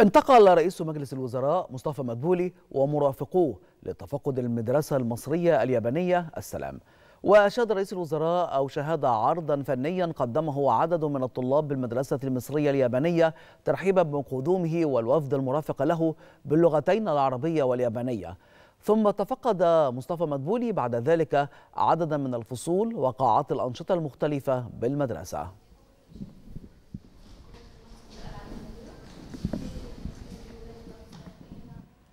انتقل رئيس مجلس الوزراء مصطفى مدبولي ومرافقوه لتفقد المدرسة المصرية اليابانية السلام وأشاد رئيس الوزراء أو شهد عرضا فنيا قدمه عدد من الطلاب بالمدرسة المصرية اليابانية ترحيبا بقدومه والوفد المرافق له باللغتين العربية واليابانية ثم تفقد مصطفى مدبولي بعد ذلك عددا من الفصول وقاعات الأنشطة المختلفة بالمدرسة